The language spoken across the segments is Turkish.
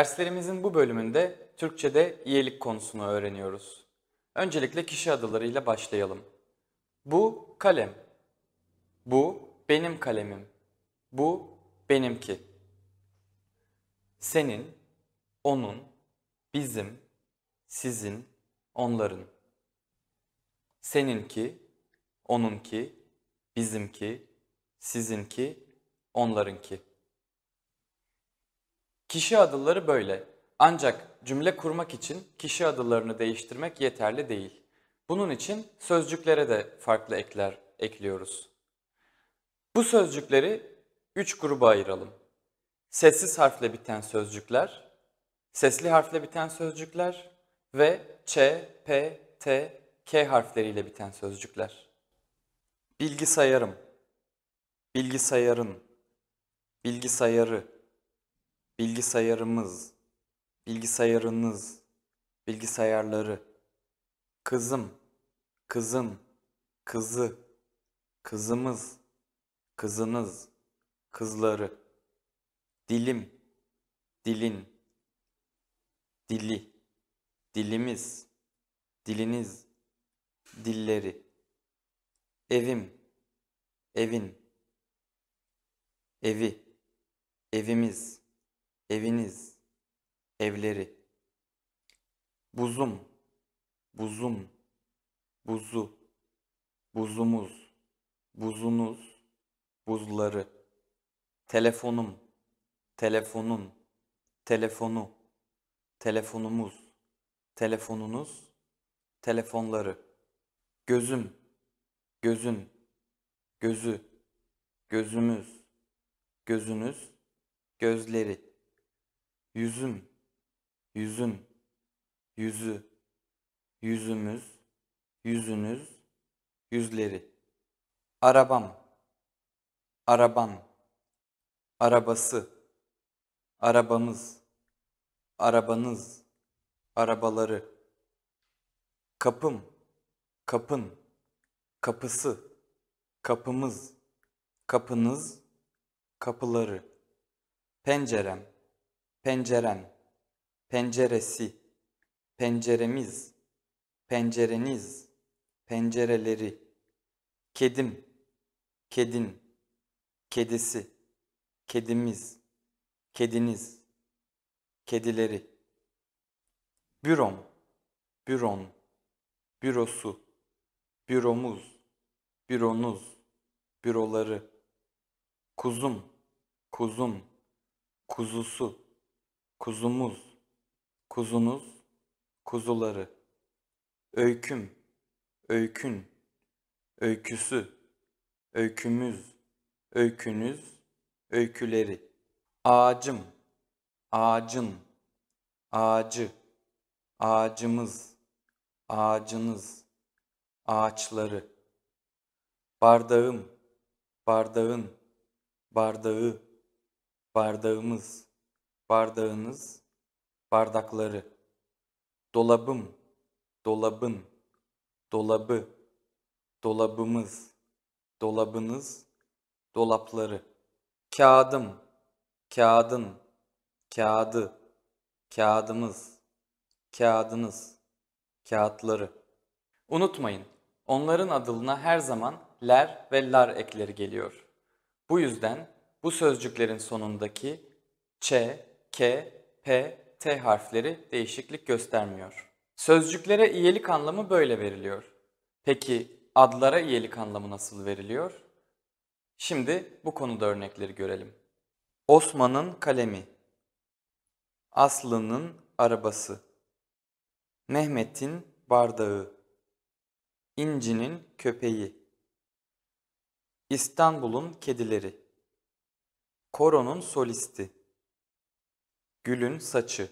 Derslerimizin bu bölümünde Türkçe'de iyilik konusunu öğreniyoruz. Öncelikle kişi adlarıyla başlayalım. Bu kalem. Bu benim kalemim. Bu benimki. Senin, onun, bizim, sizin, onların. Seninki, onunki, bizimki, sizinki, onlarınki. Kişi adılları böyle. Ancak cümle kurmak için kişi adıllarını değiştirmek yeterli değil. Bunun için sözcüklere de farklı ekler ekliyoruz. Bu sözcükleri üç gruba ayıralım. Sessiz harfle biten sözcükler, sesli harfle biten sözcükler ve ç, p, t, k harfleriyle biten sözcükler. Bilgisayarım, bilgisayarın, bilgisayarı, bilgisayarımız, bilgisayarınız, bilgisayarları, kızım, kızın, kızı, kızımız, kızınız, kızları, dilim, dilin, dili, dilimiz, diliniz, dilleri, evim, evin, evi, evimiz.'' eviniz, evleri. Buzum, buzum, buzu, buzumuz, buzunuz, buzları. Telefonum, telefonun, telefonu, telefonumuz, telefonunuz, telefonları. Gözüm, gözün, gözü, gözümüz, gözünüz, gözleri yüzüm, yüzüm, yüzü, yüzümüz, yüzünüz, yüzleri. Arabam, araban, arabası, arabamız, arabanız, arabaları. Kapım, kapın, kapısı, kapımız, kapınız, kapıları. Pencerem, Pencerem, penceresi, penceremiz, pencereniz, pencereleri. Kedim, kedin, kedisi, kedimiz, kediniz, kedileri. Bürom, büron, bürosu, büromuz, büronuz, büroları. Kuzum, kuzum, kuzusu, Kuzumuz, kuzunuz, kuzuları. Öyküm, öykün, öyküsü, öykümüz, öykünüz, öyküleri. Ağacım, ağacın, ağacı, ağacımız, ağacınız, ağaçları. Bardağım, bardağın, bardağı, bardağımız.'' bardağınız, bardakları. Dolabım, dolabın, dolabı, dolabımız, dolabınız, dolapları. Kağıdım, kağıdın, kağıdı, kağıdımız, kağıdınız, kağıtları. Unutmayın, onların adılına her zaman ler ve lar ekleri geliyor. Bu yüzden bu sözcüklerin sonundaki ç, K, P, T harfleri değişiklik göstermiyor. Sözcüklere iyilik anlamı böyle veriliyor. Peki adlara iyilik anlamı nasıl veriliyor? Şimdi bu konuda örnekleri görelim. Osman'ın kalemi Aslı'nın arabası Mehmet'in bardağı İnci'nin köpeği İstanbul'un kedileri Koro'nun solisti Gülün saçı.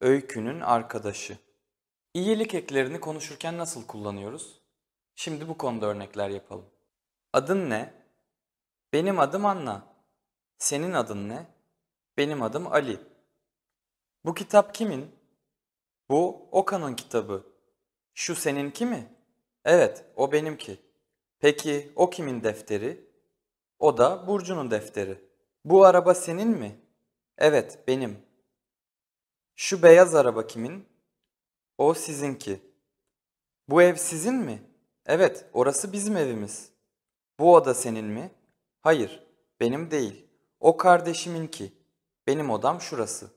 Öykünün arkadaşı. İyilik eklerini konuşurken nasıl kullanıyoruz? Şimdi bu konuda örnekler yapalım. Adın ne? Benim adım Anna. Senin adın ne? Benim adım Ali. Bu kitap kimin? Bu Okan'ın kitabı. Şu seninki mi? Evet, o benimki. Peki o kimin defteri? O da Burcu'nun defteri. Bu araba senin mi? Evet, benim. Şu beyaz araba kimin? O sizinki. Bu ev sizin mi? Evet, orası bizim evimiz. Bu oda senin mi? Hayır, benim değil. O kardeşiminki. Benim odam şurası.